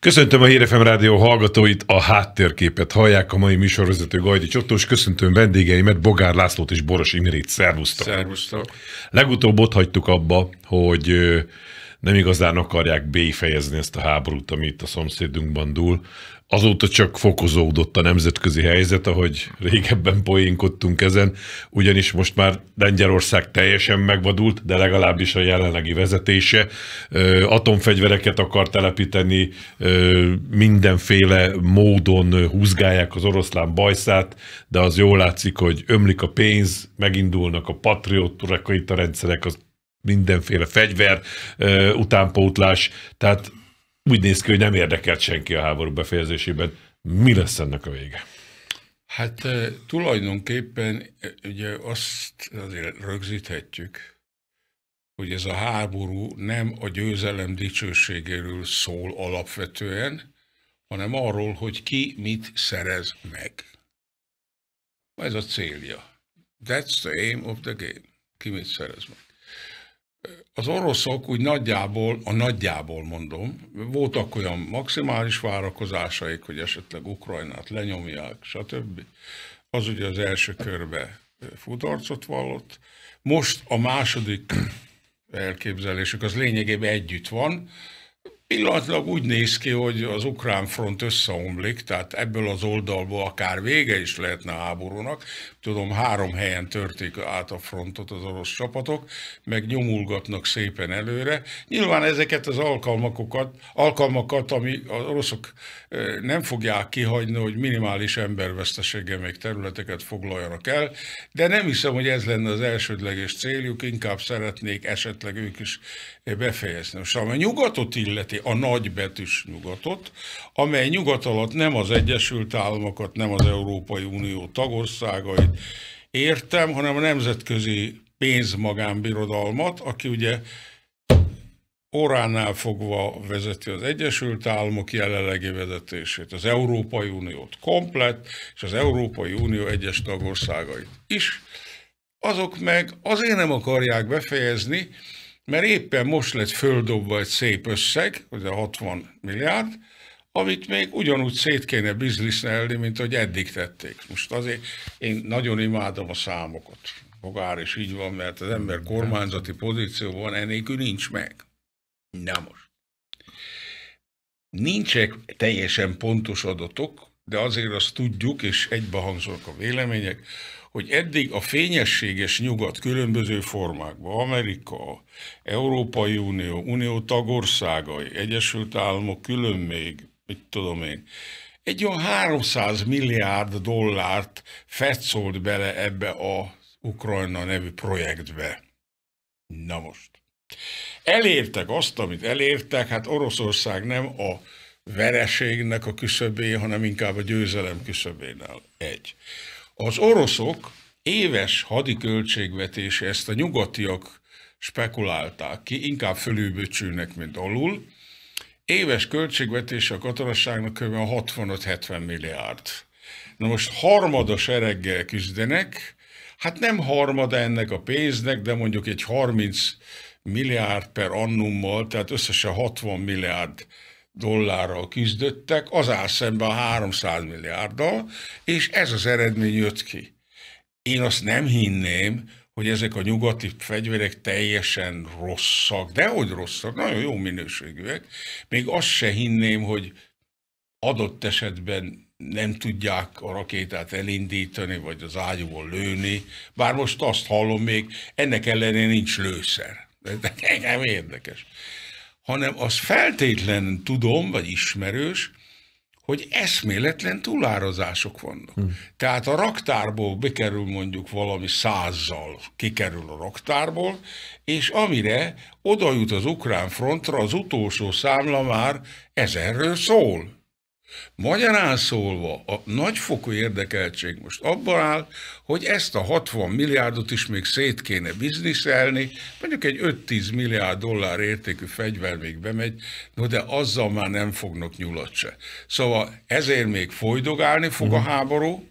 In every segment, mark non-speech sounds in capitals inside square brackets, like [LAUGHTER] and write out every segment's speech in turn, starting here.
Köszöntöm a Hírefem Rádió hallgatóit, a háttérképet hallják a mai műsorvezető Gajdi Csottos, köszöntöm vendégeimet, Bogár Lászlót és Boros Imrét, szervusztok! Szervusztok! Legutóbb ott hagytuk abba, hogy nem igazán akarják béfejezni ezt a háborút, ami itt a szomszédunkban dúl. Azóta csak fokozódott a nemzetközi helyzet, ahogy régebben poénkodtunk ezen, ugyanis most már Lengyelország teljesen megvadult, de legalábbis a jelenlegi vezetése. Atomfegyvereket akar telepíteni, mindenféle módon húzgálják az oroszlán bajszát, de az jól látszik, hogy ömlik a pénz, megindulnak a patriot a rendszerek, az mindenféle fegyver, utánpótlás, tehát úgy néz ki, hogy nem érdekelt senki a háború befejezésében. Mi lesz ennek a vége? Hát tulajdonképpen ugye azt azért rögzíthetjük, hogy ez a háború nem a győzelem dicsőségéről szól alapvetően, hanem arról, hogy ki mit szerez meg. Ez a célja. That's the aim of the game. Ki mit szerez meg az oroszok úgy nagyjából, a nagyjából mondom, voltak olyan maximális várakozásaik, hogy esetleg Ukrajnát lenyomják, stb. Az ugye az első körbe futarcot vallott. Most a második elképzelésük az lényegében együtt van. Pillanatilag úgy néz ki, hogy az ukrán front összeomlik, tehát ebből az oldalból akár vége is lehetne háborúnak, tudom, három helyen törték át a frontot az orosz csapatok, meg nyomulgatnak szépen előre. Nyilván ezeket az alkalmakokat, alkalmakat, ami az oroszok nem fogják kihagyni, hogy minimális emberveszteséggel még területeket foglaljanak el, de nem hiszem, hogy ez lenne az elsődleges céljuk, inkább szeretnék esetleg ők is befejezni. Most ami a nyugatot illeti, a nagybetűs nyugatot, amely nyugat alatt nem az Egyesült Államokat, nem az Európai Unió tagországait, nemzetköziet értem, hanem a nemzetközi pénzmagánbirodalmat, aki ugye oránál fogva vezeti az Egyesült Államok jelenlegi vezetését, az Európai Uniót komplett, és az Európai Unió egyes tagországait is. Azok meg azért nem akarják befejezni, mert éppen most lett földobva egy szép összeg, ugye 60 milliárd, amit még ugyanúgy szét kéne bizniszelni, mint hogy eddig tették. Most azért én nagyon imádom a számokat. Bogár is így van, mert az ember kormányzati pozícióban enélkül nincs meg. Na most. Nincsek teljesen pontos adatok, de azért azt tudjuk, és egybehangzolnak a vélemények, hogy eddig a fényességes nyugat különböző formákban, Amerika, Európai Unió, Unió tagországai, Egyesült Államok külön még, mit tudom én, egy olyan 300 milliárd dollárt fetszolt bele ebbe a Ukrajna nevű projektbe. Na most. Elértek azt, amit elértek, hát Oroszország nem a vereségnek a küszöbén, hanem inkább a győzelem áll Egy. Az oroszok éves hadi költségvetése, ezt a nyugatiak spekulálták ki, inkább fölülböcsülnek, mint alul, éves költségvetése a katonasságnak kb. 65-70 milliárd. Na most harmados ereggel küzdenek, hát nem harmada ennek a pénznek, de mondjuk egy 30 milliárd per annummal, tehát összesen 60 milliárd dollárral küzdöttek, az áll szemben a 300 milliárddal, és ez az eredmény jött ki. Én azt nem hinném, hogy ezek a nyugati fegyverek teljesen rosszak, de hogy rosszak, nagyon jó minőségűek. Még azt se hinném, hogy adott esetben nem tudják a rakétát elindítani, vagy az ágyúból lőni, bár most azt hallom még, ennek ellenére nincs lőszer. Ez [LAUGHS] nekem érdekes. Hanem azt feltétlenül tudom, vagy ismerős, hogy eszméletlen túlározások vannak. Hmm. Tehát a raktárból bekerül mondjuk valami százzal, kikerül a raktárból, és amire oda jut az ukrán frontra, az utolsó számla már ezerről szól. Magyarán szólva a nagyfokú érdekeltség most abban áll, hogy ezt a 60 milliárdot is még szét kéne bizniszelni, mondjuk egy 5-10 milliárd dollár értékű fegyver még bemegy, no de azzal már nem fognak nyulat se. Szóval ezért még folydogálni fog a mhm. háború,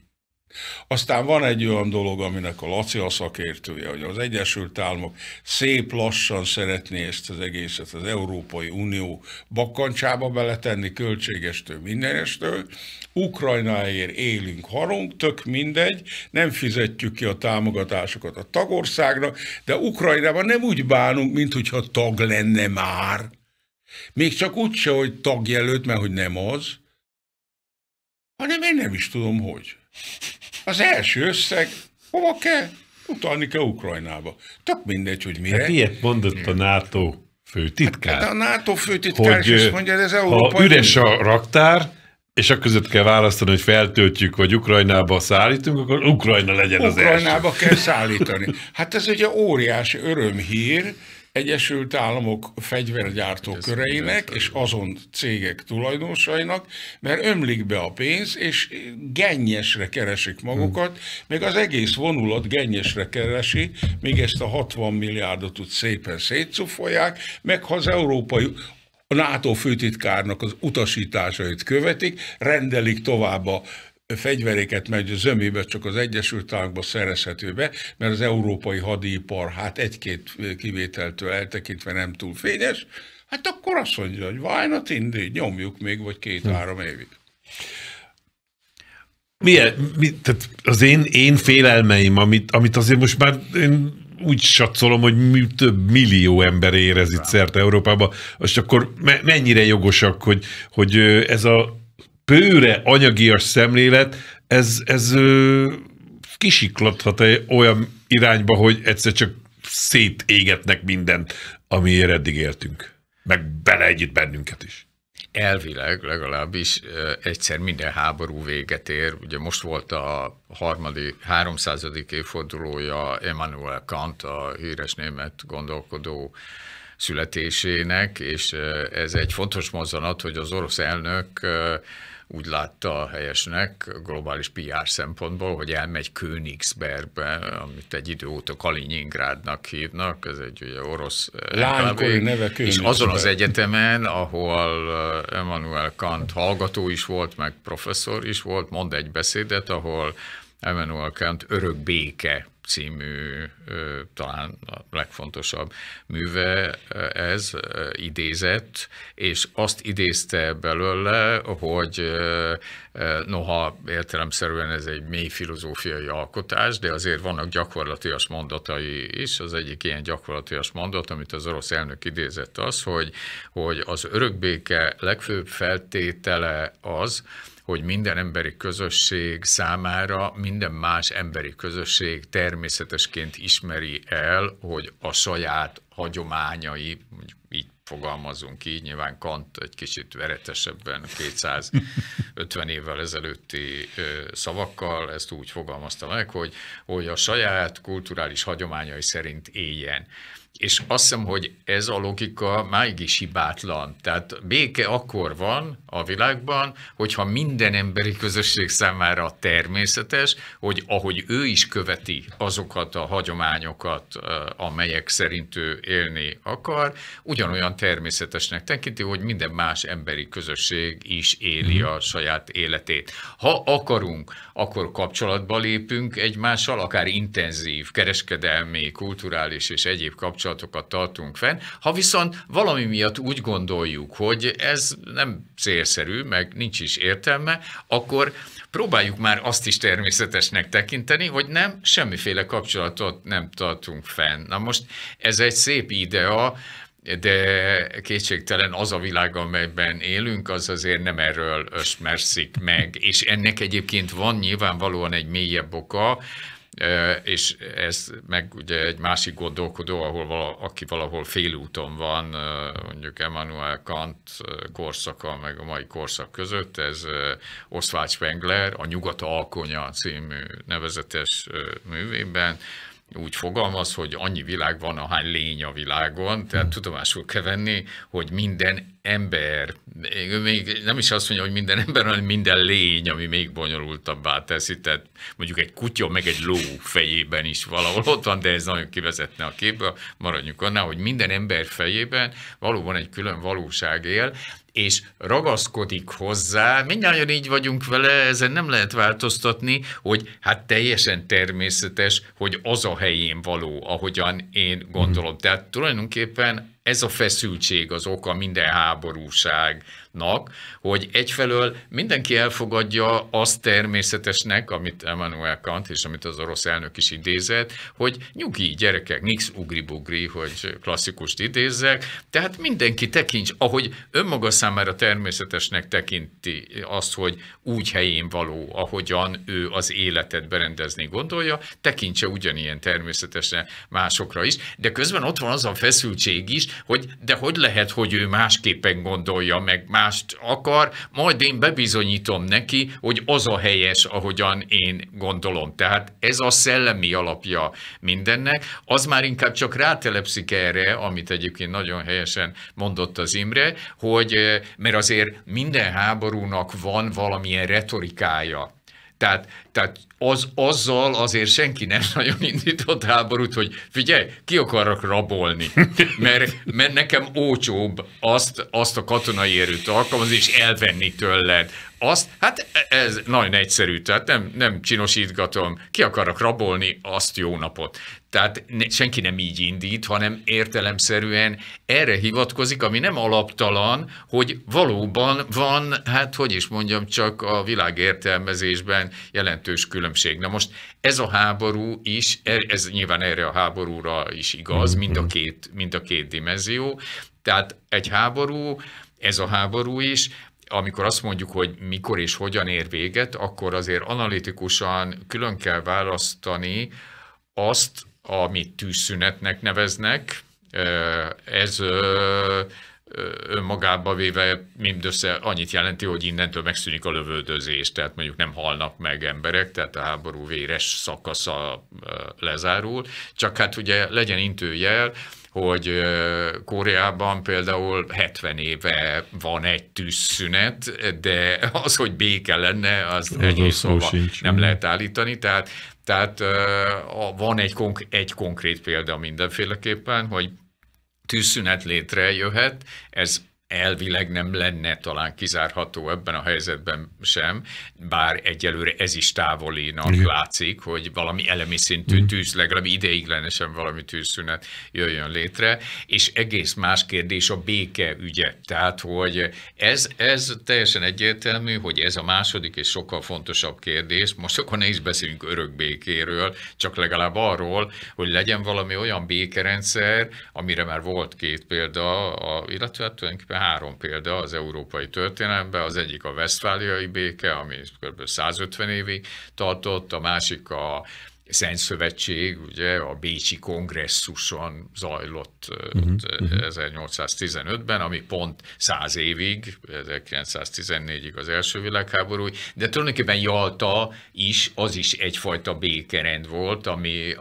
aztán van egy olyan dolog, aminek a Laci a szakértője, hogy az Egyesült Államok szép lassan szeretné ezt az egészet az Európai Unió bakkancsába beletenni, költségestől, mindenestől. Ukrajnáért élünk, harunk, tök mindegy, nem fizetjük ki a támogatásokat a tagországnak, de Ukrajnában nem úgy bánunk, mint hogyha tag lenne már. Még csak úgy se, hogy tagjelölt, mert hogy nem az, hanem én nem is tudom, hogy. Az első összeg hova kell? Utalni kell Ukrajnába. Tök mindegy, hogy mire. Hát ilyet mondott a NATO főtitkár. Hát, hát a NATO főtitkár hogy, is mondja, ez Európa. Ha üres a raktár, és a között kell választani, hogy feltöltjük, vagy Ukrajnába szállítunk, akkor Ukrajna legyen Ukrajnába az első. Ukrajnába kell szállítani. Hát ez ugye óriási örömhír, Egyesült Államok fegyvergyártó Ez köreinek és azon cégek tulajdonosainak, mert ömlik be a pénz, és gennyesre keresik hm. magukat, hmm. még az egész vonulat gennyesre keresi, még ezt a 60 milliárdot úgy szépen szétszufolják, meg ha az európai a NATO főtitkárnak az utasításait követik, rendelik tovább a fegyveréket megy zömébe, csak az Egyesült Államokba szerezhető be, mert az európai hadipar, hát egy-két kivételtől eltekintve nem túl fényes, hát akkor azt mondja, hogy vajna not nyomjuk még, vagy két-három évig. Milyen, mi, tehát az én, én félelmeim, amit, amit azért most már én úgy satszolom, hogy mi, több millió ember érez itt szerte Európában, és akkor me, mennyire jogosak, hogy, hogy ez a bőre anyagias szemlélet, ez, ez ö, kisiklathat -e olyan irányba, hogy egyszer csak szétégetnek mindent, amiért eddig éltünk. Meg beleegyít bennünket is. Elvileg legalábbis egyszer minden háború véget ér. Ugye most volt a harmadik, 300. évfordulója Emmanuel Kant, a híres német gondolkodó születésének, és ez egy fontos mozzanat, hogy az orosz elnök úgy látta a helyesnek globális PR szempontból, hogy elmegy Königsbergbe, amit egy idő óta Kaliningrádnak hívnak, ez egy ugye orosz eh, Lánykori neve És azon az egyetemen, ahol eh, Emmanuel Kant hallgató is volt, meg professzor is volt, mond egy beszédet, ahol Emmanuel Kant örök béke című talán a legfontosabb műve ez idézett, és azt idézte belőle, hogy noha értelemszerűen ez egy mély filozófiai alkotás, de azért vannak gyakorlatias mondatai is. Az egyik ilyen gyakorlatias mondat, amit az orosz elnök idézett az, hogy, hogy az örökbéke legfőbb feltétele az, hogy minden emberi közösség számára minden más emberi közösség természetesként ismeri el, hogy a saját hagyományai, mondjuk így fogalmazunk így, nyilván Kant egy kicsit veretesebben 250 [LAUGHS] évvel ezelőtti szavakkal ezt úgy fogalmazta meg, hogy, hogy a saját kulturális hagyományai szerint éljen. És azt hiszem, hogy ez a logika máig is hibátlan. Tehát béke akkor van a világban, hogyha minden emberi közösség számára természetes, hogy ahogy ő is követi azokat a hagyományokat, amelyek szerint ő élni akar, ugyanolyan természetesnek tekinti, hogy minden más emberi közösség is éli mhm. a saját életét. Ha akarunk, akkor kapcsolatba lépünk egymással, akár intenzív kereskedelmi, kulturális és egyéb kapcsolatokat tartunk fenn. Ha viszont valami miatt úgy gondoljuk, hogy ez nem célszerű, meg nincs is értelme, akkor próbáljuk már azt is természetesnek tekinteni, hogy nem, semmiféle kapcsolatot nem tartunk fenn. Na most ez egy szép idea, de kétségtelen az a világ, amelyben élünk, az azért nem erről ösmerszik meg. És ennek egyébként van nyilvánvalóan egy mélyebb oka, és ez meg ugye egy másik gondolkodó, ahol vala, aki valahol félúton van, mondjuk Emmanuel Kant korszaka, meg a mai korszak között, ez Oswald Spengler, a Nyugat alkonya című nevezetes művében, úgy fogalmaz, hogy annyi világ van, ahány lény a világon, tehát hmm. tudomásul kell venni, hogy minden ember, még nem is azt mondja, hogy minden ember, hanem minden lény, ami még bonyolultabbá teszi, tehát mondjuk egy kutya, meg egy ló fejében is valahol ott van, de ez nagyon kivezetne a képbe, maradjunk annál, hogy minden ember fejében valóban egy külön valóság él, és ragaszkodik hozzá, mindjárt így vagyunk vele, ezen nem lehet változtatni, hogy hát teljesen természetes, hogy az a helyén való, ahogyan én gondolom. Mm. Tehát tulajdonképpen ez a feszültség az oka minden háborúság, nak, hogy egyfelől mindenki elfogadja azt természetesnek, amit Emmanuel Kant és amit az orosz elnök is idézett, hogy nyugi gyerekek, nix ugri-bugri, hogy klasszikust idézzek, tehát mindenki tekints, ahogy önmaga számára természetesnek tekinti azt, hogy úgy helyén való, ahogyan ő az életet berendezni gondolja, tekintse ugyanilyen természetesen másokra is, de közben ott van az a feszültség is, hogy de hogy lehet, hogy ő másképpen gondolja, meg megoldást akar, majd én bebizonyítom neki, hogy az a helyes, ahogyan én gondolom. Tehát ez a szellemi alapja mindennek, az már inkább csak rátelepszik erre, amit egyébként nagyon helyesen mondott az Imre, hogy eh, mert azért minden háborúnak van valamilyen retorikája tehát, tehát az, azzal azért senki nem [LAUGHS] nagyon indított háborút, hogy figyelj, ki akarok rabolni, mert, mert nekem ócsóbb azt, azt a katonai erőt alkalmazni és elvenni tőled, azt, hát ez nagyon egyszerű, tehát nem, nem csinosítgatom, ki akarok rabolni, azt jó napot. Tehát ne, senki nem így indít, hanem értelemszerűen erre hivatkozik, ami nem alaptalan, hogy valóban van, hát hogy is mondjam, csak a világ értelmezésben jelentős különbség. Na most ez a háború is, er, ez nyilván erre a háborúra is igaz, mind a két, mind a két dimenzió. Tehát egy háború, ez a háború is, amikor azt mondjuk, hogy mikor és hogyan ér véget, akkor azért analitikusan külön kell választani azt, amit tűzszünetnek neveznek, ez önmagába véve mindössze annyit jelenti, hogy innentől megszűnik a lövöldözés, tehát mondjuk nem halnak meg emberek, tehát a háború véres szakasza lezárul, csak hát ugye legyen intőjel, hogy Koreában például 70 éve van egy tűzszünet, de az, hogy béke lenne, az egyéb szóval nem lehet állítani. Tehát, tehát van egy, konk- egy konkrét példa mindenféleképpen, hogy tűzszünet létrejöhet, ez elvileg nem lenne talán kizárható ebben a helyzetben sem, bár egyelőre ez is távolinak Igen. látszik, hogy valami elemi szintű mhm. tűz, legalább ideiglenesen valami tűzszünet jöjjön létre, és egész más kérdés a béke ügye. Tehát, hogy ez, ez teljesen egyértelmű, hogy ez a második és sokkal fontosabb kérdés. Most akkor ne is beszéljünk örök békéről, csak legalább arról, hogy legyen valami olyan békerendszer, amire már volt két példa, a, illetve hát három példa az európai történelemben, az egyik a vesztfáliai béke, ami kb. 150 évig tartott, a másik a Szövetség, ugye a Bécsi kongresszuson zajlott uh-huh, mhm, mhm. 1815-ben, ami pont 100 évig, 1914-ig az első világháború, de tulajdonképpen Jalta is, az is egyfajta békerend volt, ami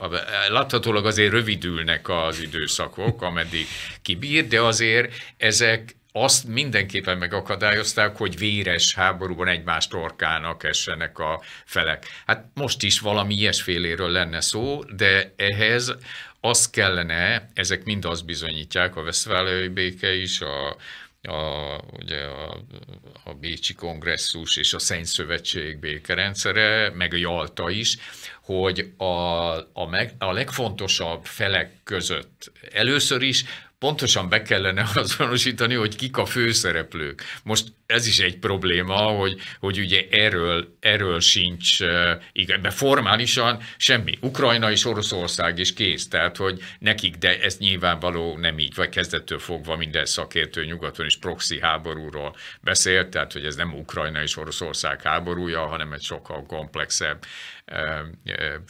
láthatólag azért rövidülnek az időszakok, ameddig kibír, de azért ezek azt mindenképpen megakadályozták, hogy véres háborúban egymást orkának essenek a felek. Hát most is valami ilyesféléről lenne szó, de ehhez az kellene, ezek mind azt bizonyítják, a Veszváliai béke is, a, a, ugye a, a Bécsi kongresszus és a Szövetség békerendszere, meg a Jalta is, hogy a, a, meg, a legfontosabb felek között először is pontosan be kellene [LAUGHS] azonosítani, hogy kik a főszereplők. Most ez is egy probléma, hogy, hogy ugye erről, erről sincs, igen, de formálisan semmi. Ukrajna és Oroszország is kész, tehát hogy nekik, de ez nyilvánvaló nem így, vagy kezdettől fogva minden szakértő nyugaton is proxy háborúról beszélt, tehát hogy ez nem Ukrajna és Oroszország háborúja, hanem egy sokkal komplexebb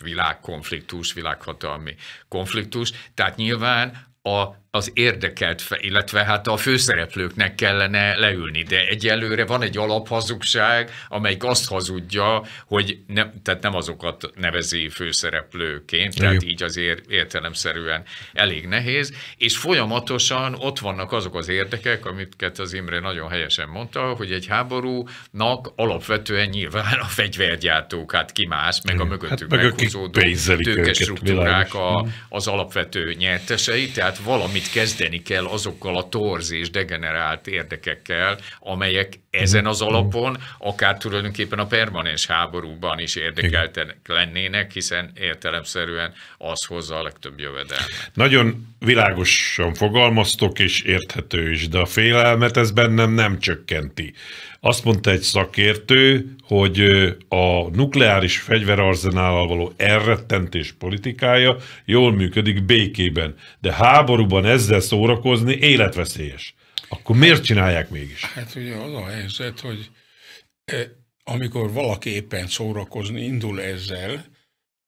világkonfliktus, világhatalmi konfliktus. Tehát nyilván a az érdekelt, illetve hát a főszereplőknek kellene leülni, de egyelőre van egy alaphazugság, amelyik azt hazudja, hogy nem, tehát nem azokat nevezi főszereplőként, tehát így azért értelemszerűen elég nehéz, és folyamatosan ott vannak azok az érdekek, amiket az Imre nagyon helyesen mondta, hogy egy háborúnak alapvetően nyilván a fegyvergyártók, hát ki más, meg a mögöttük hát meghúzódó tőkestruktúrák a, az alapvető nyertesei, tehát valamit kezdeni kell azokkal a torz és degenerált érdekekkel, amelyek Mhm. ezen az mhm. alapon, akár tulajdonképpen a permanens háborúban is érdekeltek lennének, hiszen értelemszerűen az hozza a legtöbb jövedelmet. Nagyon világosan fogalmaztok, és érthető is, de a félelmet ez bennem nem csökkenti. Azt mondta egy szakértő, hogy a nukleáris fegyverarzenállal való elrettentés politikája jól működik békében, de háborúban ezzel szórakozni életveszélyes. Akkor miért csinálják mégis? Hát ugye az a helyzet, hogy e, amikor valaki éppen szórakozni indul ezzel,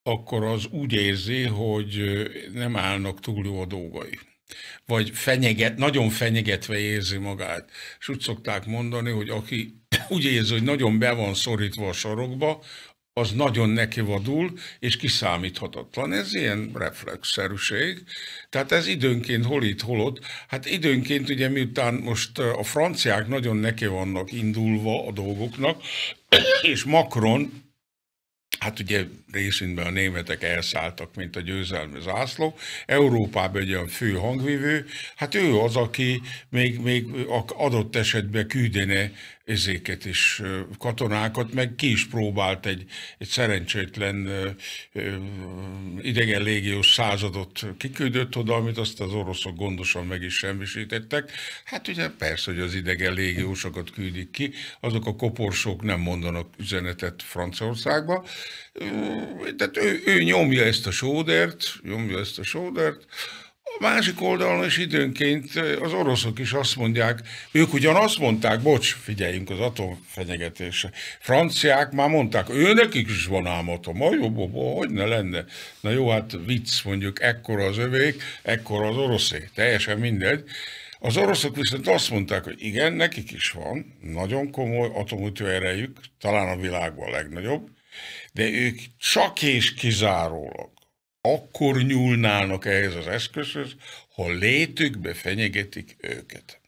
akkor az úgy érzi, hogy nem állnak túl jó a dolgai. Vagy fenyeget, nagyon fenyegetve érzi magát. És úgy szokták mondani, hogy aki [COUGHS] úgy érzi, hogy nagyon be van szorítva a sarokba, az nagyon nekivadul, és kiszámíthatatlan. Ez ilyen reflexzerűség. Tehát ez időnként hol itt, hol ott. Hát időnként ugye miután most a franciák nagyon neki vannak indulva a dolgoknak, [COUGHS] és Macron, hát ugye részintben a németek elszálltak, mint a győzelmi zászló. Európában egy olyan fő hangvívő, hát ő az, aki még, még adott esetben küldene ezéket is katonákat, meg ki is próbált egy, egy szerencsétlen idegen légiós századot kiküldött oda, amit azt az oroszok gondosan meg is semmisítettek. Hát ugye persze, hogy az idegen légiósokat küldik ki, azok a koporsók nem mondanak üzenetet Franciaországba tehát ő, ő nyomja ezt a sódert, nyomja ezt a sódert, a másik oldalon is időnként az oroszok is azt mondják, ők ugyan azt mondták, bocs, figyeljünk az atomfenyegetésre. Franciák már mondták, ő nekik is van ám atom, hogy ne lenne. Na jó, hát vicc mondjuk, ekkora az övék, ekkora az oroszé, teljesen mindegy. Az oroszok viszont azt mondták, hogy igen, nekik is van, nagyon komoly erejük, talán a világban a legnagyobb, de ők csak és kizárólag akkor nyúlnának ehhez az eszközhöz, ha létükbe fenyegetik őket.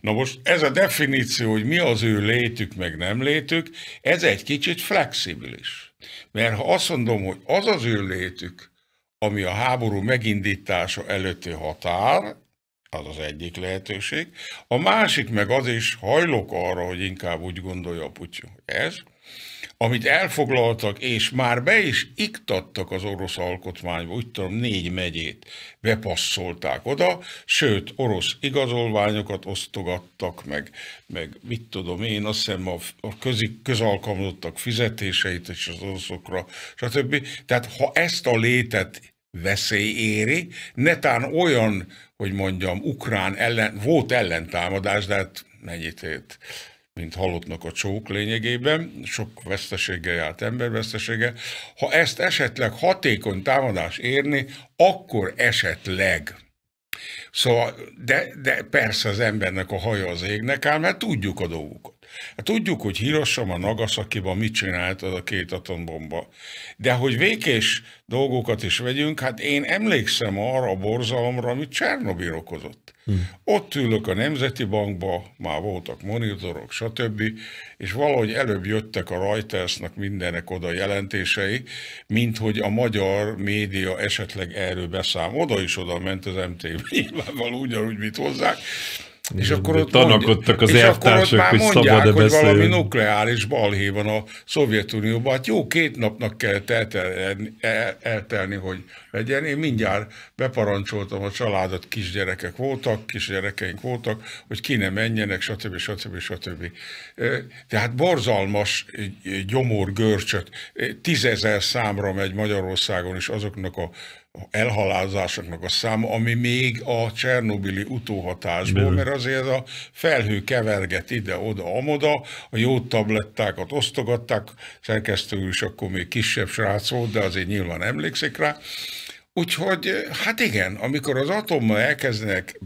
Na most ez a definíció, hogy mi az ő létük, meg nem létük, ez egy kicsit flexibilis. Mert ha azt mondom, hogy az az ő létük, ami a háború megindítása előtti határ, az az egyik lehetőség. A másik meg az is hajlok arra, hogy inkább úgy gondolja a Putyin, hogy ez, amit elfoglaltak, és már be is iktattak az orosz alkotmányba, úgy tudom, négy megyét bepasszolták oda, sőt, orosz igazolványokat osztogattak, meg, meg mit tudom én, azt hiszem a, a közi, közalkalmazottak fizetéseit és az oroszokra, stb. Tehát ha ezt a létet veszély éri, netán olyan, hogy mondjam, ukrán ellen, volt ellentámadás, de hát mennyit ért mint halottnak a csók lényegében, sok vesztesége járt vesztesége Ha ezt esetleg hatékony támadás érni, akkor esetleg. Szóval, de, de persze az embernek a haja az égnek áll, mert tudjuk a dolgokat. Hát tudjuk, hogy Hiroshima, Nagasaki-ban mit csinált az a két atombomba. De hogy vékés dolgokat is vegyünk, hát én emlékszem arra a borzalomra, amit Csernobil okozott. Hm. Ott ülök a Nemzeti Bankba, már voltak monitorok, stb., és valahogy előbb jöttek a Reutersnak mindenek oda jelentései, mint hogy a magyar média esetleg erről beszám. Oda is oda ment az MTV, nyilvánvalóan ugyanúgy, mint hozzák. És akkor ott tanakodtak az elvtársak, hogy szabad-e hogy beszélni. valami nukleáris balhé van a Szovjetunióban. Hát jó, két napnak kellett eltelni, el, eltelni, hogy legyen. Én mindjárt beparancsoltam a családot, kisgyerekek voltak, kisgyerekeink voltak, hogy ki ne menjenek, stb. stb. stb. Tehát borzalmas gyomor görcsöt, tízezer számra megy Magyarországon is azoknak a elhalálozásoknak a száma, ami még a Csernobili utóhatásból, mert azért ez a felhő keverget ide-oda-amoda, a jó tablettákat osztogatták, szerkesztő is akkor még kisebb srác volt, de azért nyilván emlékszik rá. Úgyhogy, hát igen, amikor az atommal elkezdenek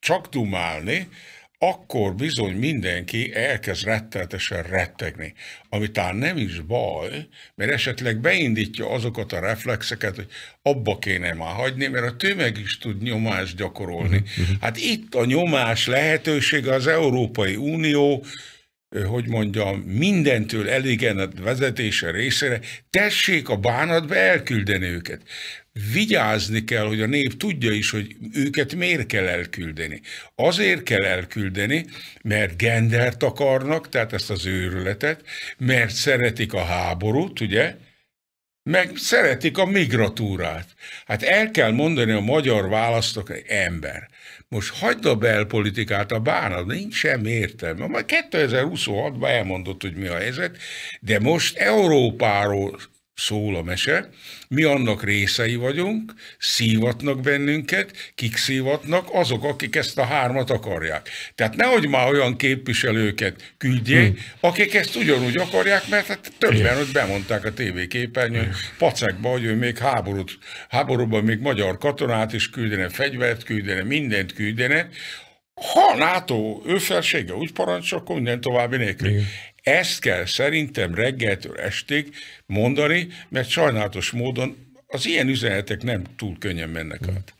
csak dumálni, akkor bizony mindenki elkezd retteltesen rettegni, ami talán nem is baj, mert esetleg beindítja azokat a reflexeket, hogy abba kéne már hagyni, mert a tömeg is tud nyomást gyakorolni. Mhm, mhm. Hát itt a nyomás lehetősége az Európai Unió, hogy mondjam, mindentől elégedett vezetése részére, tessék a bánatba elküldeni őket vigyázni kell, hogy a nép tudja is, hogy őket miért kell elküldeni. Azért kell elküldeni, mert gendert akarnak, tehát ezt az őrületet, mert szeretik a háborút, ugye, meg szeretik a migratúrát. Hát el kell mondani a magyar választok egy ember, most hagyd a belpolitikát, a bánat, nincs sem értelme. Majd 2026-ban elmondott, hogy mi a helyzet, de most Európáról szól a mese, mi annak részei vagyunk, szívatnak bennünket, kik szívatnak, azok, akik ezt a hármat akarják. Tehát nehogy már olyan képviselőket küldjék hmm. akik ezt ugyanúgy akarják, mert hát többen ott bemondták a tévéképernyőn, pacekba, hogy ő még háborút, háborúban még magyar katonát is küldene, fegyvert küldene, mindent küldene, ha a NATO ő felsége úgy parancsol, akkor minden további nélkül. Igen. Ezt kell szerintem reggeltől estig mondani, mert sajnálatos módon az ilyen üzenetek nem túl könnyen mennek hmm. át.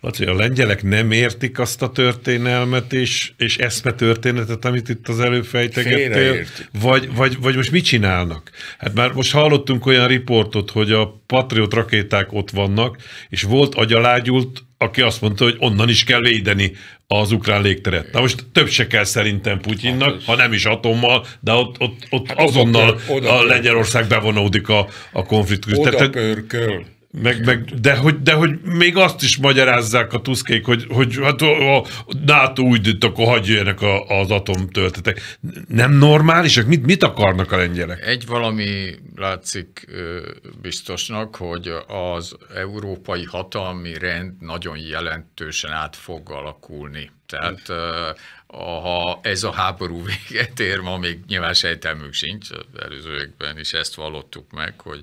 Laci, a lengyelek nem értik azt a történelmet és, és történetet, amit itt az előfejtegettél? Vagy, vagy, vagy most mit csinálnak? Hát már most hallottunk olyan riportot, hogy a Patriot rakéták ott vannak, és volt agyalágyult, aki azt mondta, hogy onnan is kell védeni az ukrán légteret. Na most több se kell szerintem Putyinnak, hát, ha nem is atommal, de ott, ott, ott hát azonnal oda, oda, a Lengyelország bevonódik a, a konfliktus. Oda pörköl. Meg, meg, de, hogy, de hogy még azt is magyarázzák a tuszkék, hogy, hogy hát a, NATO úgy dönt, akkor hagyjanak a, az atomtöltetek. Nem normálisak? Mit, mit akarnak a lengyelek? Egy valami látszik biztosnak, hogy az európai hatalmi rend nagyon jelentősen át fog alakulni. Tehát ha ez a háború véget ér, ma még nyilván sejtelmünk sincs, előzőekben is ezt vallottuk meg, hogy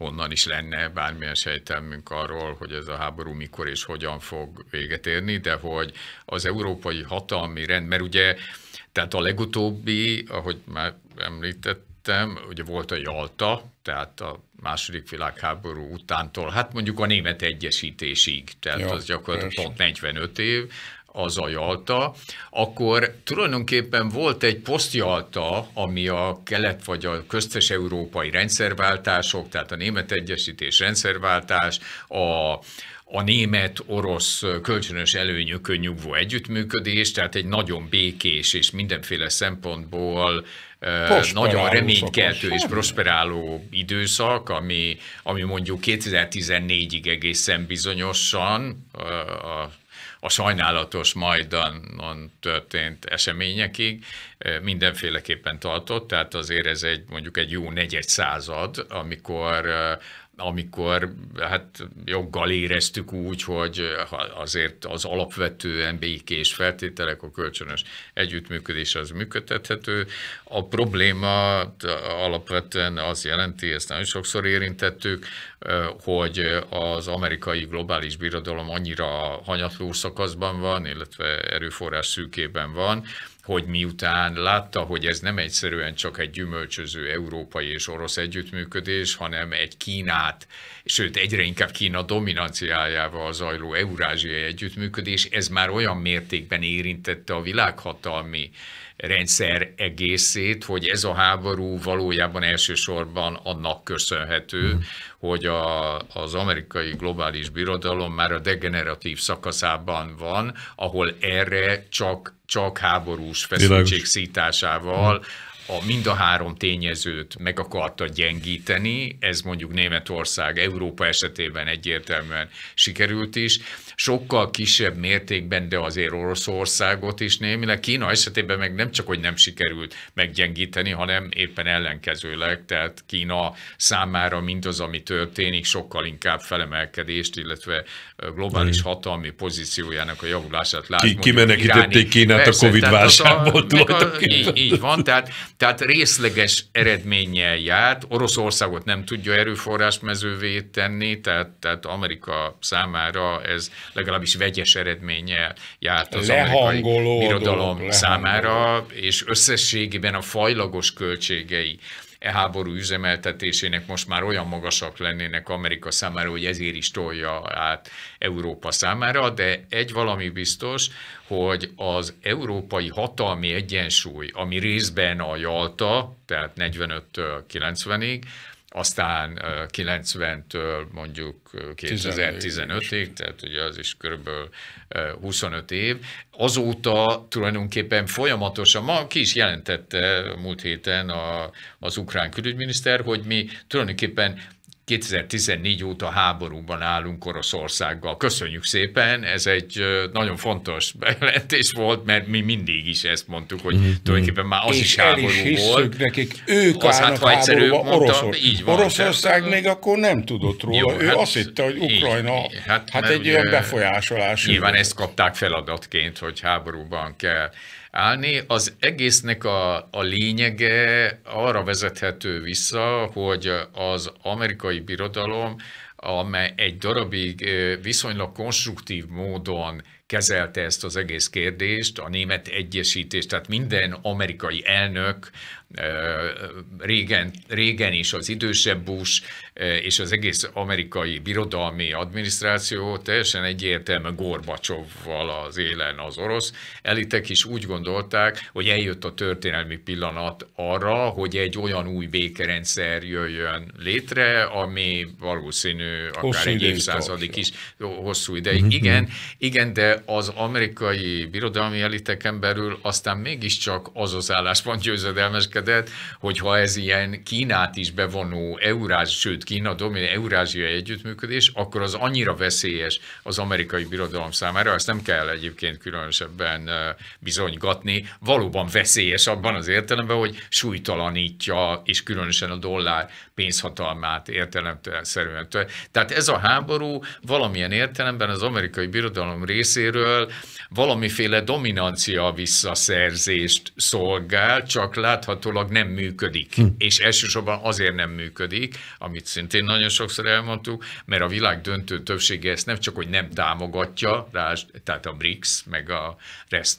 Honnan is lenne bármilyen sejtelmünk arról, hogy ez a háború mikor és hogyan fog véget érni, de hogy az európai hatalmi rend, mert ugye, tehát a legutóbbi, ahogy már említett, említettem, ugye volt a Jalta, tehát a második világháború utántól, hát mondjuk a német egyesítésig, tehát Jó, az gyakorlatilag pont 45 év, az a Jalta, akkor tulajdonképpen volt egy posztjalta, ami a kelet vagy a köztes európai rendszerváltások, tehát a német egyesítés rendszerváltás, a, a német-orosz kölcsönös előnyökön nyugvó együttműködés, tehát egy nagyon békés és mindenféle szempontból Prosperáló nagyon reménykeltő és hát prosperáló időszak, ami, ami mondjuk 2014-ig egészen bizonyosan a a sajnálatos majdanon történt eseményekig eh, mindenféleképpen tartott, tehát azért ez egy mondjuk egy jó negyed század, amikor eh, amikor hát joggal éreztük úgy, hogy azért az alapvetően békés feltételek, a kölcsönös együttműködés az működtethető. A probléma alapvetően az jelenti, ezt nagyon sokszor érintettük, hogy az amerikai globális birodalom annyira hanyatló szakaszban van, illetve erőforrás szűkében van, hogy miután látta, hogy ez nem egyszerűen csak egy gyümölcsöző európai és orosz együttműködés, hanem egy Kínát, sőt egyre inkább Kína dominanciájával zajló eurázsiai együttműködés, ez már olyan mértékben érintette a világhatalmi rendszer egészét, hogy ez a háború valójában elsősorban annak köszönhető, mm. hogy a, az amerikai globális birodalom már a degeneratív szakaszában van, ahol erre csak, csak háborús feszültség szításával mhm. a mind a három tényezőt meg akarta gyengíteni, ez mondjuk Németország, Európa esetében egyértelműen sikerült is, sokkal kisebb mértékben, de azért Oroszországot is némileg. Kína esetében meg nem csak, hogy nem sikerült meggyengíteni, hanem éppen ellenkezőleg, tehát Kína számára mindaz, ami történik, sokkal inkább felemelkedést, illetve globális mm. hatalmi pozíciójának a javulását látjuk. Ki, kimenekítették Kínát Persze, a Covid-válságból Így, van, tehát, tehát részleges eredménnyel járt. Oroszországot nem tudja erőforrás mezővé tenni, tehát, tehát Amerika számára ez legalábbis vegyes eredménnyel járt az amerikai birodalom számára, és összességében a fajlagos költségei e háború üzemeltetésének most már olyan magasak lennének Amerika számára, hogy ezért is tolja át Európa számára, de egy valami biztos, hogy az európai hatalmi egyensúly, ami részben a Jalta, tehát 45-től 90-ig, aztán 90-től mondjuk 2015-ig, tehát ugye az is körülbelül 25 év. Azóta tulajdonképpen folyamatosan, ma ki is jelentette múlt héten a, az ukrán külügyminiszter, hogy mi tulajdonképpen 2014 óta háborúban állunk Oroszországgal. Köszönjük szépen, ez egy nagyon fontos [LAUGHS] bejelentés volt, mert mi mindig is ezt mondtuk, hogy mm-hmm. tulajdonképpen már az És is háború is volt. nekik, ők az hát, ha Oroszor. így van. Oroszország tehát, még akkor nem tudott róla. Jó, ő hát, azt hitte, hogy Ukrajna, így, hát, hát egy olyan befolyásolás. Nyilván ezt kapták feladatként, hogy háborúban kell állni. Az egésznek a, a lényege arra vezethető vissza, hogy az amerikai birodalom, amely egy darabig viszonylag konstruktív módon kezelte ezt az egész kérdést, a német egyesítést, tehát minden amerikai elnök régen, régen is az idősebb Bush és az egész amerikai birodalmi adminisztráció teljesen egyértelmű Gorbacsovval az élen az orosz elitek is úgy gondolták, hogy eljött a történelmi pillanat arra, hogy egy olyan új békerendszer jöjjön létre, ami valószínű akár hosszú egy évszázadig is hosszú ideig. Mm-hmm. Igen, mhm. igen, de az amerikai birodalmi eliteken belül aztán mégiscsak az az álláspont győzedelmeskedett, emelkedett, hogyha ez ilyen Kínát is bevonó Eurázs, sőt Kína domin, Eurázsia együttműködés, akkor az annyira veszélyes az amerikai birodalom számára, ezt nem kell egyébként különösebben bizonygatni, valóban veszélyes abban az értelemben, hogy súlytalanítja, és különösen a dollár pénzhatalmát értelemszerűen. Tehát ez a háború valamilyen értelemben az amerikai birodalom részéről valamiféle dominancia visszaszerzést szolgál, csak látható állítólag nem működik. Hm. És elsősorban azért nem működik, amit szintén nagyon sokszor elmondtuk, mert a világ döntő többsége ezt nem csak, hogy nem támogatja, rá, tehát a BRICS, meg a Rest,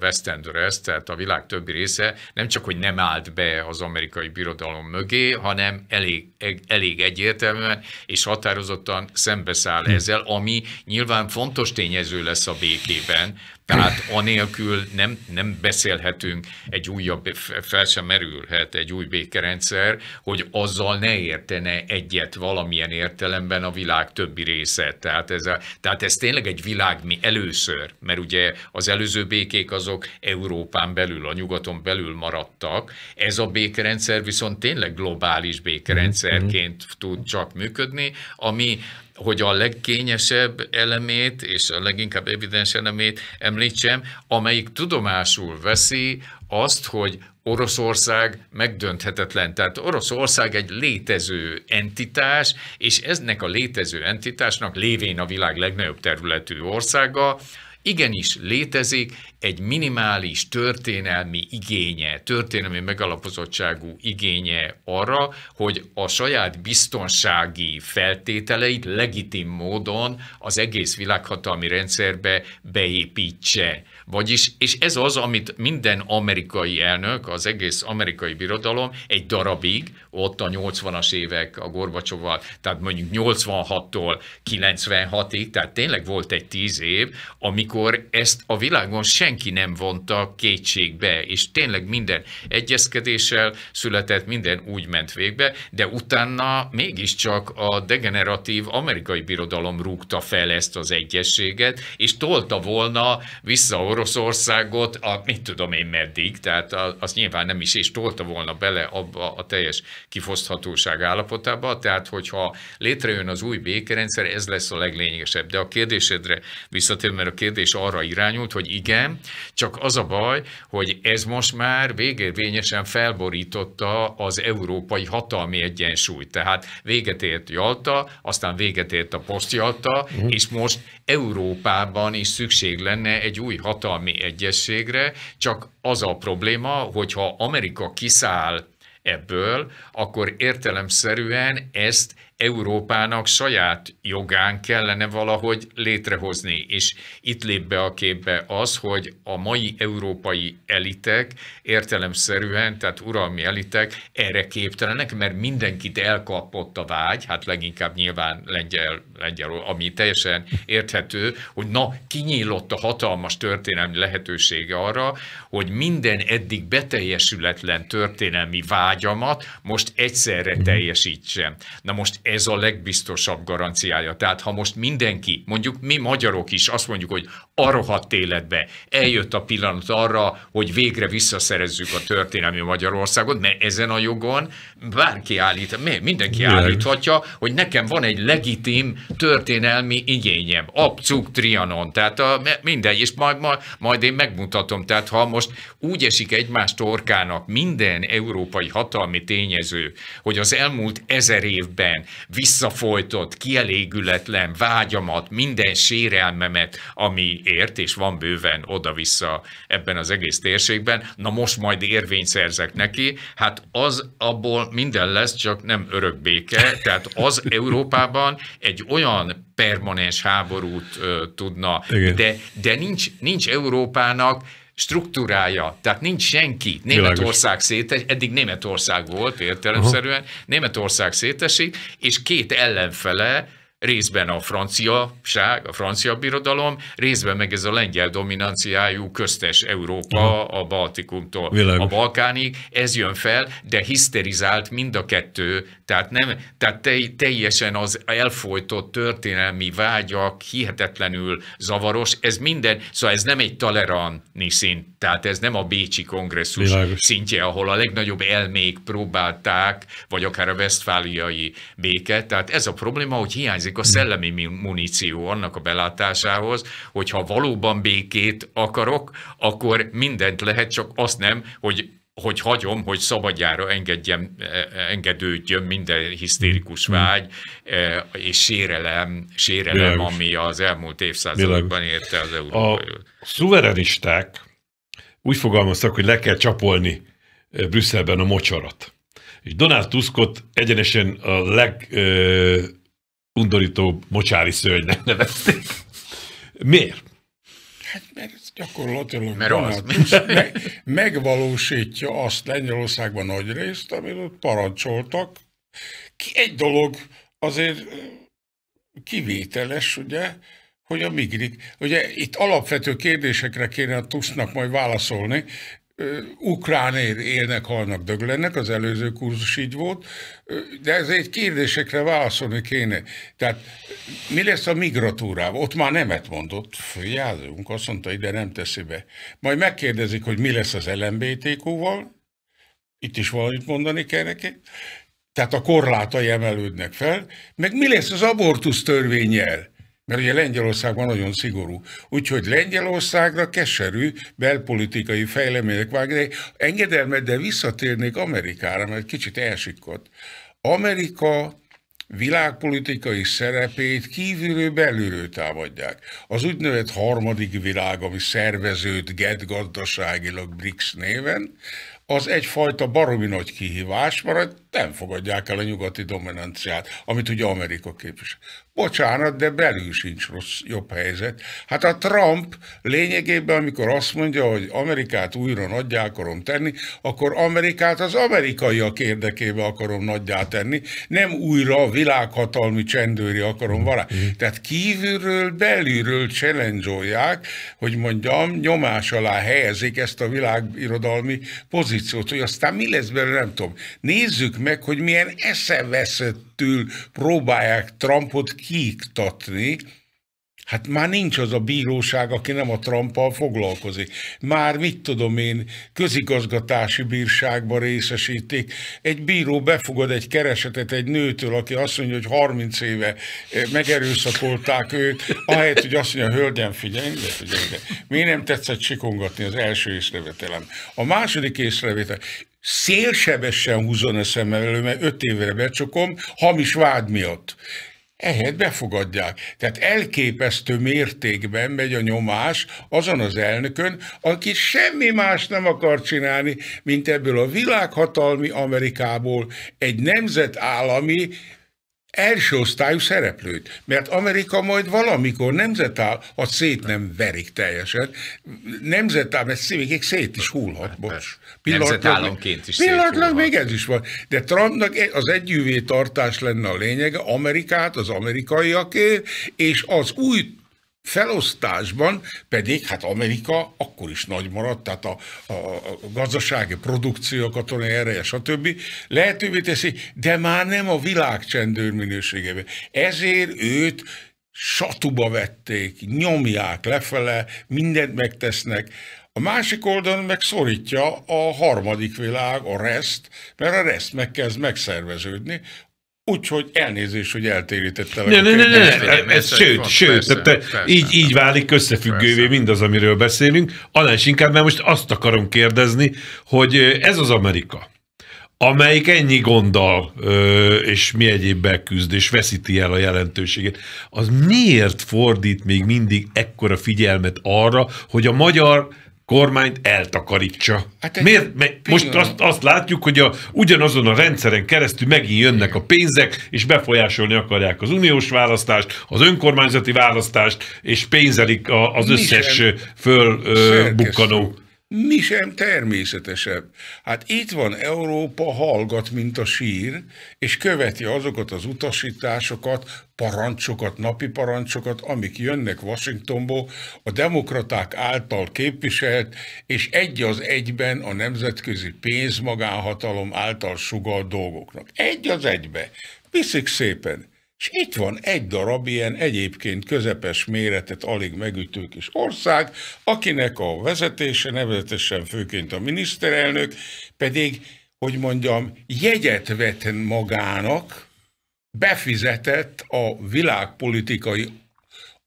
West End Rest, tehát a világ többi része nem csak, hogy nem állt be az amerikai birodalom mögé, hanem elég, elég egyértelműen és határozottan szembeszáll hm. ezzel, ami nyilván fontos tényező lesz a békében, tehát anélkül nem, nem beszélhetünk, egy újabb, fel sem merülhet egy új békerendszer, hogy azzal ne értene egyet valamilyen értelemben a világ többi része. Tehát ez, a, tehát ez tényleg egy világ mi először, mert ugye az előző békék azok Európán belül, a nyugaton belül maradtak. Ez a békerendszer viszont tényleg globális mhm, mhm. békerendszerként tud csak működni, ami hogy a legkényesebb elemét és a leginkább evidens elemét említsem, amelyik tudomásul veszi azt, hogy Oroszország megdönthetetlen. Tehát Oroszország egy létező entitás, és eznek a létező entitásnak lévén a világ legnagyobb területű országa, Igenis létezik egy minimális történelmi igénye, történelmi megalapozottságú igénye arra, hogy a saját biztonsági feltételeit legitim módon az egész világhatalmi rendszerbe beépítse. Vagyis, és ez az, amit minden amerikai elnök, az egész amerikai birodalom egy darabig, ott a 80-as évek a Gorbacsovval, tehát mondjuk 86-tól 96-ig, tehát tényleg volt egy tíz év, amikor ezt a világon senki nem vonta kétségbe, és tényleg minden egyezkedéssel született, minden úgy ment végbe, de utána mégiscsak a degeneratív amerikai birodalom rúgta fel ezt az egyességet, és tolta volna vissza Oroszországot, a, mit tudom én meddig, tehát az nyilván nem is, és tolta volna bele abba a teljes kifoszthatóság állapotába, tehát hogyha létrejön az új békerendszer, ez lesz a leglényegesebb. De a kérdésedre visszatérve, mert a kérdés arra irányult, hogy igen, csak az a baj, hogy ez most már végérvényesen felborította az európai hatalmi egyensúlyt. Tehát véget ért Jalta, aztán véget ért a posztjalta, mhm. és most Európában is szükség lenne egy új hatalmi hatalmi egyességre, csak az a probléma, hogyha Amerika kiszáll ebből, akkor értelemszerűen ezt Európának saját jogán kellene valahogy létrehozni, és itt lép be a képbe az, hogy a mai európai elitek értelemszerűen, tehát uralmi elitek erre képtelenek, mert mindenkit elkapott a vágy, hát leginkább nyilván lengyel, lengyel ami teljesen érthető, hogy na, kinyílott a hatalmas történelmi lehetősége arra, hogy minden eddig beteljesületlen történelmi vágyamat most egyszerre mhm. teljesítsem. Na most ez a legbiztosabb garanciája. Tehát ha most mindenki, mondjuk mi magyarok is azt mondjuk, hogy a rohadt életbe eljött a pillanat arra, hogy végre visszaszerezzük a történelmi Magyarországot, mert ezen a jogon bárki állít, mindenki állíthatja, hogy nekem van egy legitim történelmi igényem. Abcuk Trianon, tehát a, minden, és majd, majd, majd én megmutatom. Tehát ha most úgy esik egymás torkának minden európai hatalmi tényező, hogy az elmúlt ezer évben visszafolytott, kielégületlen vágyamat, minden sérelmemet, ami ért, és van bőven oda-vissza ebben az egész térségben, na most majd érvényt szerzek neki, hát az abból minden lesz, csak nem örök béke, tehát az Európában egy olyan permanens háborút tudna, Igen. de, de nincs, nincs Európának struktúrája, tehát nincs senki. Németország szétes, eddig Németország volt értelemszerűen, Németország szétesik, és két ellenfele részben a franciaság, a francia birodalom, részben meg ez a lengyel dominanciájú köztes Európa a Baltikumtól Világos. a Balkánig, ez jön fel, de hiszterizált mind a kettő, tehát, nem, tehát te, teljesen az elfolytott történelmi vágyak hihetetlenül zavaros, ez minden, szóval ez nem egy toleranni szint, tehát ez nem a Bécsi kongresszus Világos. szintje, ahol a legnagyobb elmék próbálták, vagy akár a vesztfáliai béke, tehát ez a probléma, hogy hiányzik hiányzik a szellemi muníció annak a belátásához, hogy ha valóban békét akarok, akkor mindent lehet, csak azt nem, hogy hogy hagyom, hogy szabadjára engedjem, e-, engedődjön minden hisztérikus hmm. vágy e, és sérelem, sérelem Bilagos. ami az elmúlt évszázadokban érte az Európai. A szuverenisták úgy fogalmaztak, hogy le kell csapolni e, Brüsszelben a mocsarat. És Donald Tuskot egyenesen a leg, undorító mocsári szörnynek nevezték. Miért? Hát mert gyakorlatilag mert az meg, megvalósítja azt Lengyelországban nagy részt, amit ott parancsoltak. Ki egy dolog azért kivételes, ugye, hogy a migrik. Ugye itt alapvető kérdésekre kéne a tusznak majd válaszolni, Ukránér élnek, halnak, döglenek, az előző kurzus így volt, de ez egy kérdésekre válaszolni kéne. Tehát mi lesz a migratúrával? Ott már nemet mondott, figyeljünk, azt mondta, ide nem teszi be. Majd megkérdezik, hogy mi lesz az LMBTQ-val, itt is valamit mondani kell neki, tehát a korlátai emelődnek fel, meg mi lesz az abortusz törvényel? Mert ugye Lengyelországban nagyon szigorú. Úgyhogy Lengyelországra keserű belpolitikai fejlemények vágni. de visszatérnék Amerikára, mert kicsit elsikott. Amerika világpolitikai szerepét kívülről belülről támadják. Az úgynevezett harmadik világ, ami GED gazdaságilag BRICS néven, az egyfajta baromi nagy kihívás, mert nem fogadják el a nyugati dominanciát, amit ugye Amerika képvisel. Bocsánat, de belül sincs rossz, jobb helyzet. Hát a Trump lényegében, amikor azt mondja, hogy Amerikát újra nagyjá akarom tenni, akkor Amerikát az amerikaiak érdekébe akarom nagyjá tenni, nem újra világhatalmi csendőri akarom valá. Mhm. Tehát kívülről, belülről challenge hogy mondjam, nyomás alá helyezik ezt a világirodalmi pozíciót, hogy aztán mi lesz belőle, nem tudom. Nézzük meg, hogy milyen eszeveszettül próbálják Trumpot kiiktatni, Hát már nincs az a bíróság, aki nem a Trumpal foglalkozik. Már mit tudom én, közigazgatási bírságba részesítik. Egy bíró befogad egy keresetet egy nőtől, aki azt mondja, hogy 30 éve eh, megerőszakolták őt, ahelyett, hogy azt mondja, hölgyem, figyelj, de figyelj, de. miért nem tetszett sikongatni az első észrevetelem. A második észrevétel, szélsebesen húzon eszembe elő, mert öt évre becsukom, hamis vád miatt. Ehhez befogadják. Tehát elképesztő mértékben megy a nyomás azon az elnökön, aki semmi más nem akar csinálni, mint ebből a világhatalmi Amerikából egy nemzetállami első osztályú szereplőt, mert Amerika majd valamikor nemzetáll, a szét nem verik teljesen, nemzetáll, mert még szét is hullhat, bocs. Nemzetállamként is Pillanatlag még ez is van. De Trumpnak e- az együvé tartás lenne a lényege, Amerikát, az amerikaiaké, és az új felosztásban pedig hát Amerika akkor is nagy maradt, tehát a, a, a gazdasági produkció, a katonai ereje, stb. lehetővé teszi, de már nem a világ csendőr minőségében. Ezért őt satuba vették, nyomják lefele, mindent megtesznek. A másik oldalon megszorítja a harmadik világ, a reszt, mert a reszt megkezd megszerveződni, Úgyhogy elnézés, hogy eltérítettelek. Ne, ne, ne, ne, ne, ez sőt, sőt, persze, tehát persze, így, így válik összefüggővé persze. mindaz, amiről beszélünk. Annál is inkább, mert most azt akarom kérdezni, hogy ez az Amerika, amelyik ennyi gonddal és mi egyébben küzd, és veszíti el a jelentőségét, az miért fordít még mindig ekkora figyelmet arra, hogy a magyar kormányt eltakarítsa. Hát egy Miért? Pillanat. Most azt, azt látjuk, hogy a, ugyanazon a rendszeren keresztül megint jönnek a pénzek, és befolyásolni akarják az uniós választást, az önkormányzati választást, és pénzelik a, az összes fölbukkanó mi sem természetesebb. Hát itt van Európa, hallgat, mint a sír, és követi azokat az utasításokat, parancsokat, napi parancsokat, amik jönnek Washingtonból, a demokraták által képviselt, és egy az egyben a nemzetközi pénzmagánhatalom által sugal dolgoknak. Egy az egybe. Viszik szépen. És itt van egy darab ilyen egyébként közepes méretet alig megütő kis ország, akinek a vezetése, nevezetesen főként a miniszterelnök, pedig, hogy mondjam, jegyet vett magának, befizetett a világpolitikai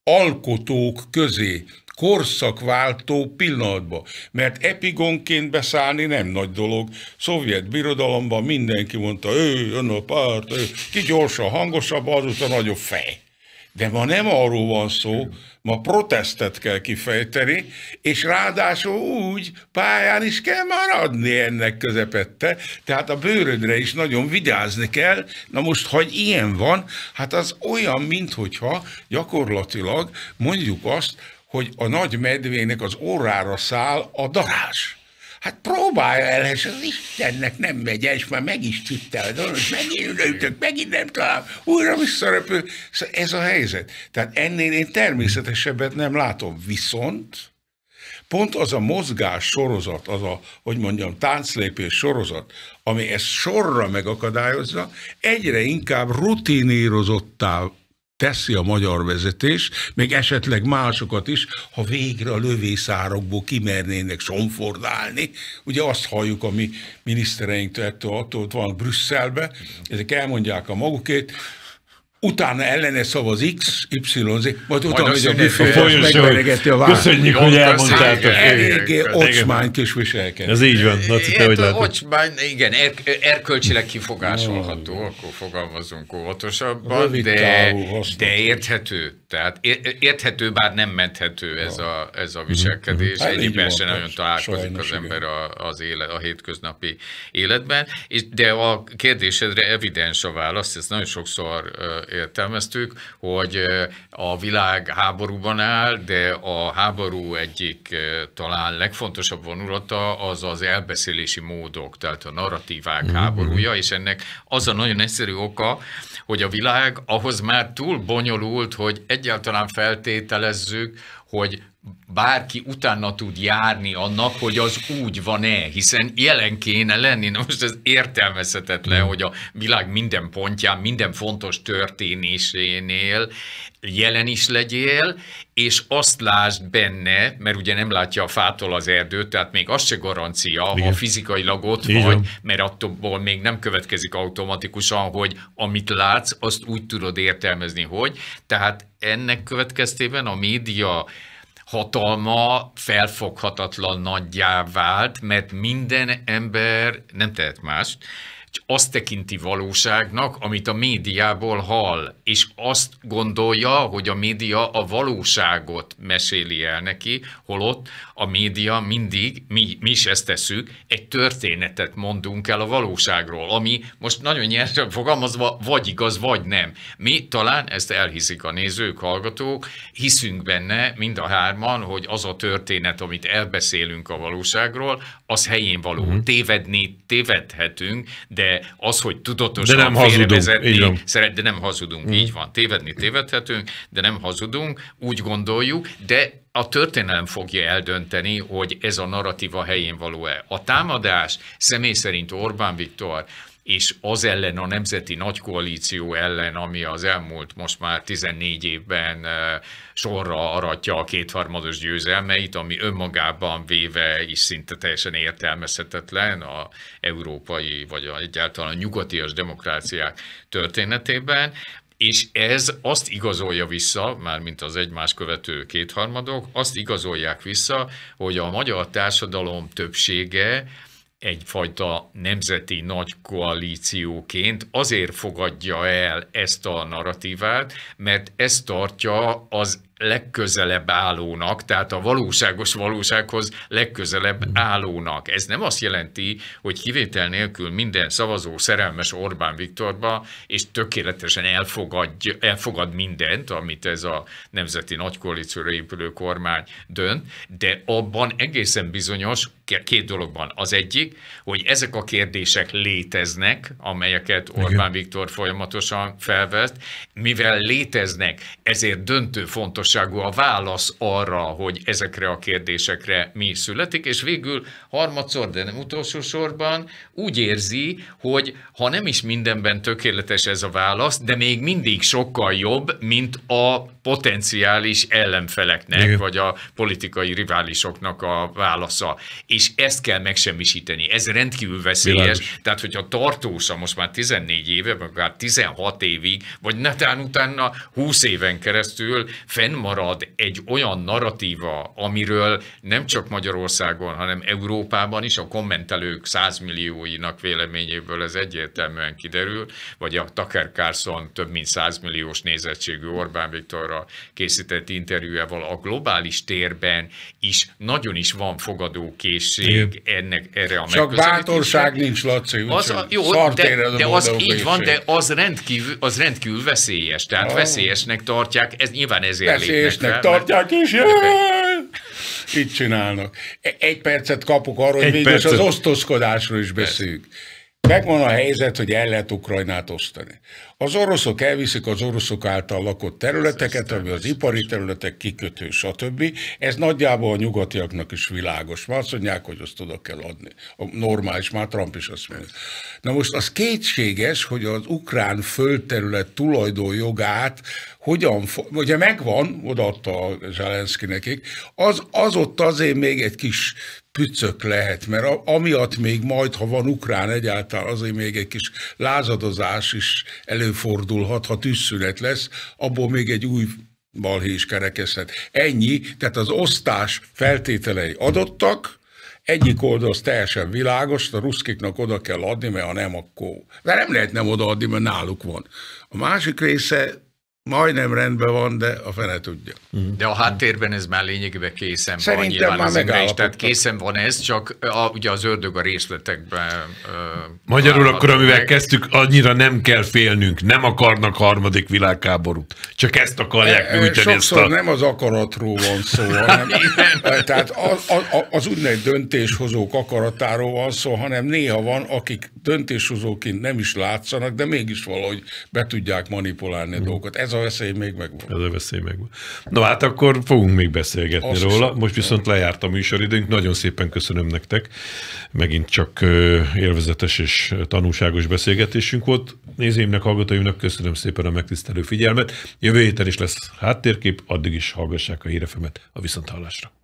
alkotók közé korszakváltó pillanatba, mert epigonként beszállni nem nagy dolog. Szovjet birodalomban mindenki mondta, ő, ön a párt, ő, ki gyorsan, hangosabb, a nagyobb fej. De ma nem arról van szó, ma protestet kell kifejteni, és ráadásul úgy pályán is kell maradni ennek közepette, tehát a bőrödre is nagyon vigyázni kell. Na most, ha ilyen van, hát az olyan, minthogyha gyakorlatilag mondjuk azt, hogy a nagy medvének az órára száll a darás. Hát próbálja el, és hát az Istennek nem megy el, és már meg is tütte a dolgot, megint ütök, megint nem talál, újra visszarepül. Szóval ez a helyzet. Tehát ennél én természetesebbet nem látom. Viszont pont az a mozgás sorozat, az a, hogy mondjam, tánclépés sorozat, ami ezt sorra megakadályozza, egyre inkább rutinírozottá teszi a magyar vezetés, még esetleg másokat is, ha végre a lövészárokból kimernének somfordálni. Ugye azt halljuk ami minisztereink minisztereinktől, attól, ott van Brüsszelbe, ezek elmondják a magukét, utána ellene szavaz X, Y, Z, majd utána a büfőre, megveregeti a vállát. Köszönjük, hogy elmondtátok. Hát Eléggé ocsmány kis viselkedés. Ez így van, Laci, te hogy Ocsmány, igen, er, erkölcsileg kifogásolható, akkor fogalmazunk óvatosabban, de, de érthető. Tehát érthető, bár nem menthető ez, a, ez a viselkedés. Mhm. Hát Egyébben se hát nagyon találkozik az ember a, az élet, a hétköznapi életben. És, de a kérdésedre evidens a válasz, ezt nagyon sokszor értelmeztük, hogy a világ háborúban áll, de a háború egyik talán legfontosabb vonulata az az elbeszélési módok, tehát a narratívák mm-hmm. háborúja, és ennek az a nagyon egyszerű oka, hogy a világ ahhoz már túl bonyolult, hogy egy egyáltalán feltételezzük, hogy bárki utána tud járni annak, hogy az úgy van-e, hiszen jelen kéne lenni. Na most ez értelmezhetetlen, mm. hogy a világ minden pontján, minden fontos történésénél jelen is legyél, és azt lásd benne, mert ugye nem látja a fától az erdőt, tehát még az se garancia, Igen. ha fizikailag ott Igen. vagy, mert attól még nem következik automatikusan, hogy amit látsz, azt úgy tudod értelmezni, hogy. Tehát ennek következtében a média hatalma felfoghatatlan nagyjá vált, mert minden ember nem tehet mást, azt tekinti valóságnak, amit a médiából hall, és azt gondolja, hogy a média a valóságot meséli el neki, holott a média mindig, mi, mi is ezt tesszük, egy történetet mondunk el a valóságról, ami most nagyon nyersen fogalmazva vagy igaz, vagy nem. Mi talán ezt elhiszik a nézők, hallgatók, hiszünk benne mind a hárman, hogy az a történet, amit elbeszélünk a valóságról, az helyén való. Mm-hmm. Tévedni tévedhetünk, de az, hogy tudatosan de nem hazudunk, szeret, de nem hazudunk, mm. így van. Tévedni tévedhetünk, de nem hazudunk, úgy gondoljuk, de a történelem fogja eldönteni, hogy ez a narratíva helyén való-e. A támadás személy szerint Orbán Viktor és az ellen, a nemzeti nagykoalíció ellen, ami az elmúlt most már 14 évben sorra aratja a kétharmados győzelmeit, ami önmagában véve is szinte teljesen értelmezhetetlen a európai, vagy egyáltalán a nyugatias demokráciák történetében, és ez azt igazolja vissza, már mint az egymás követő kétharmadok, azt igazolják vissza, hogy a magyar társadalom többsége egyfajta nemzeti nagy koalícióként azért fogadja el ezt a narratívát, mert ez tartja az legközelebb állónak, tehát a valóságos valósághoz legközelebb állónak. Ez nem azt jelenti, hogy kivétel nélkül minden szavazó szerelmes Orbán Viktorba, és tökéletesen elfogad, elfogad mindent, amit ez a nemzeti nagykoalícióra épülő kormány dönt, de abban egészen bizonyos két dologban. Az egyik, hogy ezek a kérdések léteznek, amelyeket Orbán Igen. Viktor folyamatosan felvett, mivel léteznek, ezért döntő fontos kulcsfontosságú a válasz arra, hogy ezekre a kérdésekre mi születik, és végül harmadszor, de nem utolsó sorban úgy érzi, hogy ha nem is mindenben tökéletes ez a válasz, de még mindig sokkal jobb, mint a potenciális ellenfeleknek, Igen. vagy a politikai riválisoknak a válasza. És ezt kell megsemmisíteni. Ez rendkívül veszélyes. Bilányos. Tehát, hogyha tartósa most már 14 éve, akár 16 évig, vagy netán utána 20 éven keresztül fenn fennmarad egy olyan narratíva, amiről nem csak Magyarországon, hanem Európában is a kommentelők százmillióinak véleményéből ez egyértelműen kiderül, vagy a Tucker Carlson több mint százmilliós nézettségű Orbán Viktorra készített interjújával a globális térben is nagyon is van fogadókészség ennek, erre a Csak bátorság nincs, Laci, az, a, jó, de, de az így van, de az rendkívül, az rendkívül veszélyes, tehát oh. veszélyesnek tartják, ez nyilván ezért szerencsésnek tartják, is, jaj! Így csinálnak. E- egy percet kapok arról, hogy Egy az osztozkodásról is beszéljük. Persze. Megvan a helyzet, hogy el lehet Ukrajnát osztani. Az oroszok elviszik az oroszok által lakott területeket, ami az ipari területek kikötő, stb. Ez nagyjából a nyugatiaknak is világos. Már azt mondják, hogy azt oda kell adni. A normális, már Trump is azt mondja. Na most az kétséges, hogy az ukrán földterület tulajdonjogát hogyan, ugye megvan, odaadta Zelenszky nekik, az, az ott azért még egy kis pücök lehet, mert amiatt még majd, ha van ukrán egyáltalán, azért még egy kis lázadozás is előfordulhat, ha tűzszünet lesz, abból még egy új balhé is kerekezhet. Ennyi, tehát az osztás feltételei adottak, egyik oldal az teljesen világos, a ruszkiknak oda kell adni, mert ha nem, akkor... De nem lehet nem odaadni, mert náluk van. A másik része majdnem rendben van, de a fene tudja. Mhm. De a háttérben ez már lényegében készen Szerintem van Szerintem már is, tehát készen van ez, csak a, ugye az ördög a részletekben. Magyarul akkor, amivel meg. kezdtük, annyira nem kell félnünk, nem akarnak harmadik világháborút, csak ezt akarják műteni. E, e, sokszor ezt a... nem az akaratról van szó, hanem [LAUGHS] e, tehát az, az, az úgynevezett döntéshozók akaratáról van szó, hanem néha van, akik döntéshozóként nem is látszanak, de mégis valahogy be tudják manipulálni a mhm. dolgokat. Ez ez a veszély még megvan. Ez a veszély megvan. Na hát akkor fogunk még beszélgetni Azt róla. Hiszem. Most viszont lejárt a műsoridőnk. Nagyon szépen köszönöm nektek. Megint csak élvezetes és tanulságos beszélgetésünk volt. Nézőimnek, hallgatóimnak köszönöm szépen a megtisztelő figyelmet. Jövő héten is lesz háttérkép, addig is hallgassák a hírefemet a viszonthallásra.